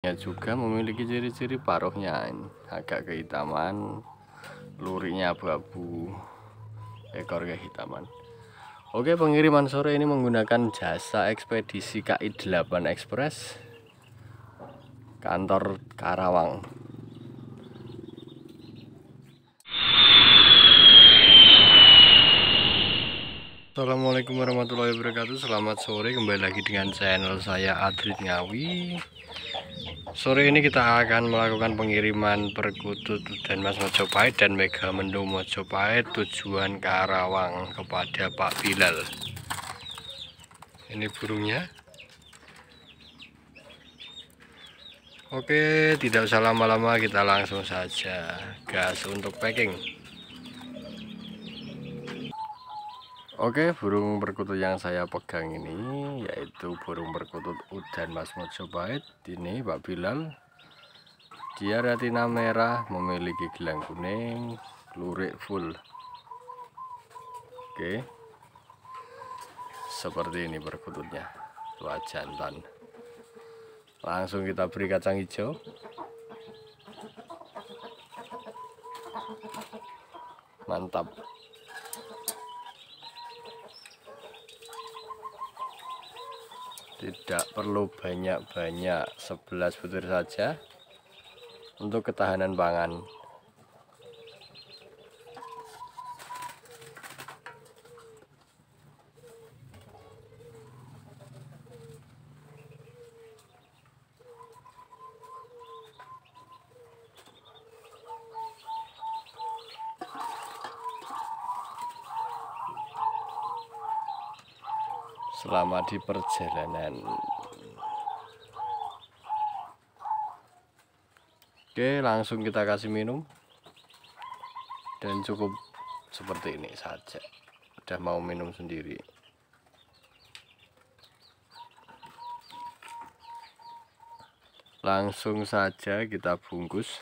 Ya juga memiliki ciri-ciri paruhnya agak kehitaman, lurinya abu-abu, ekor kehitaman. Oke, pengiriman sore ini menggunakan jasa ekspedisi KI 8 Express kantor Karawang. Assalamualaikum warahmatullahi wabarakatuh Selamat sore kembali lagi dengan channel saya Adrit Ngawi Sore ini kita akan melakukan pengiriman perkutut dan Mas Mojopahit dan Mega mendung Mojopahit tujuan Karawang kepada Pak Bilal. Ini burungnya. Oke, tidak usah lama-lama kita langsung saja gas untuk packing. Oke, burung perkutut yang saya pegang ini yaitu burung perkutut udan Mas Mojo Ini Pak Bilal. Dia retina merah, memiliki gelang kuning, lurik full. Oke. Seperti ini perkututnya. Tua jantan. Langsung kita beri kacang hijau. Mantap. tidak perlu banyak-banyak 11 butir saja untuk ketahanan pangan selama di perjalanan oke langsung kita kasih minum dan cukup seperti ini saja udah mau minum sendiri langsung saja kita bungkus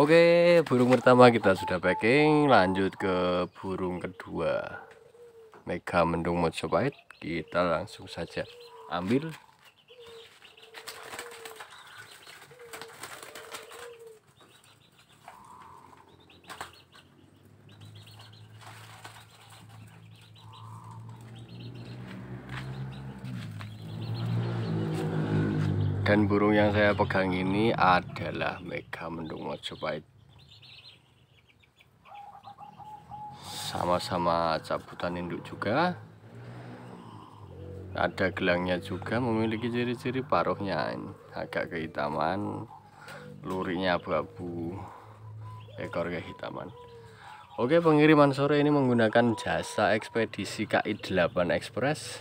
Oke, burung pertama kita sudah packing, lanjut ke burung kedua. Mega mendung mojopahit, kita langsung saja ambil dan burung yang saya pegang ini adalah Mega Mendung Mojopahit sama-sama cabutan induk juga ada gelangnya juga memiliki ciri-ciri paruhnya agak kehitaman lurinya abu-abu ekor kehitaman Oke pengiriman sore ini menggunakan jasa ekspedisi KI 8 Express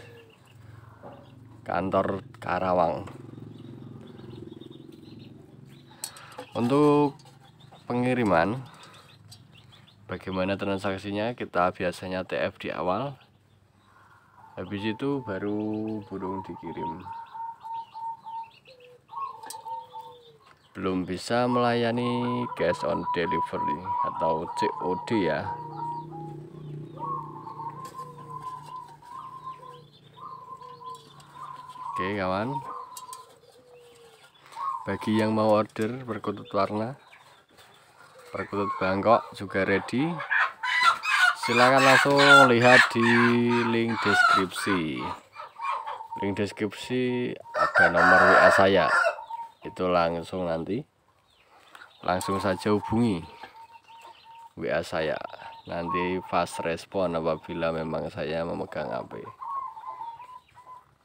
kantor Karawang untuk pengiriman bagaimana transaksinya kita biasanya TF di awal habis itu baru burung dikirim belum bisa melayani cash on delivery atau COD ya oke kawan bagi yang mau order perkutut warna perkutut Bangkok juga ready silahkan langsung lihat di link deskripsi link deskripsi ada nomor WA saya itu langsung nanti langsung saja hubungi WA saya nanti fast respon apabila memang saya memegang HP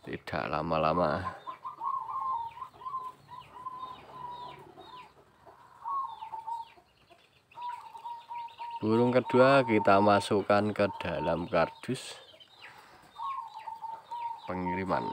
tidak lama-lama burung kedua kita masukkan ke dalam kardus pengiriman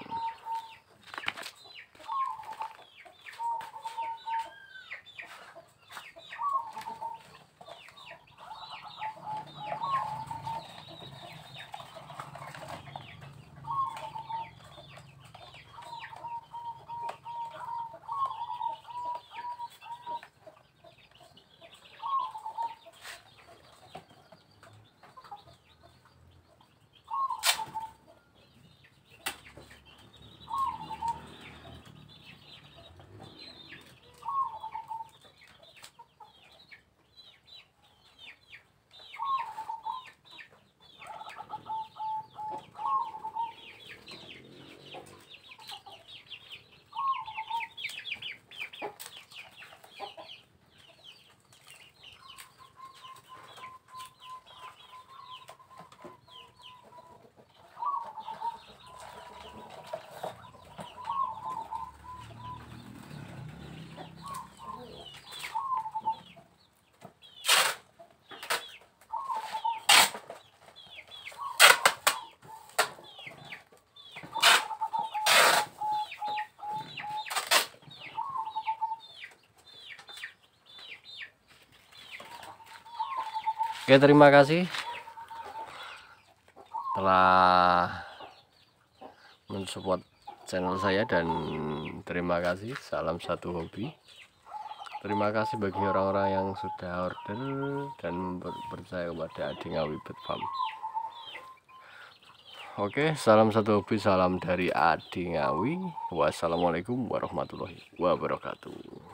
Oke terima kasih telah mensupport channel saya dan terima kasih salam satu hobi terima kasih bagi orang-orang yang sudah order dan percaya kepada Adi Ngawi Pet Farm Oke salam satu hobi salam dari Adi Ngawi wassalamualaikum warahmatullahi wabarakatuh